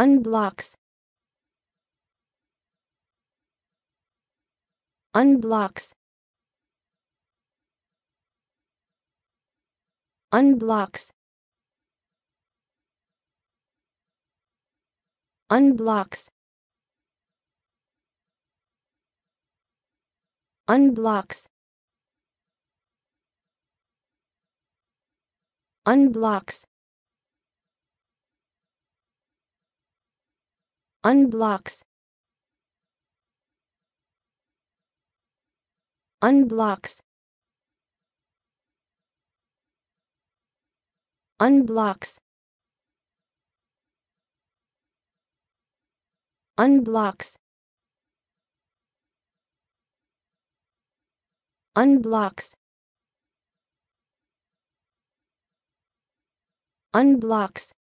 unblocks unblocks unblocks unblocks unblocks unblocks unblocks unblocks unblocks unblocks unblocks unblocks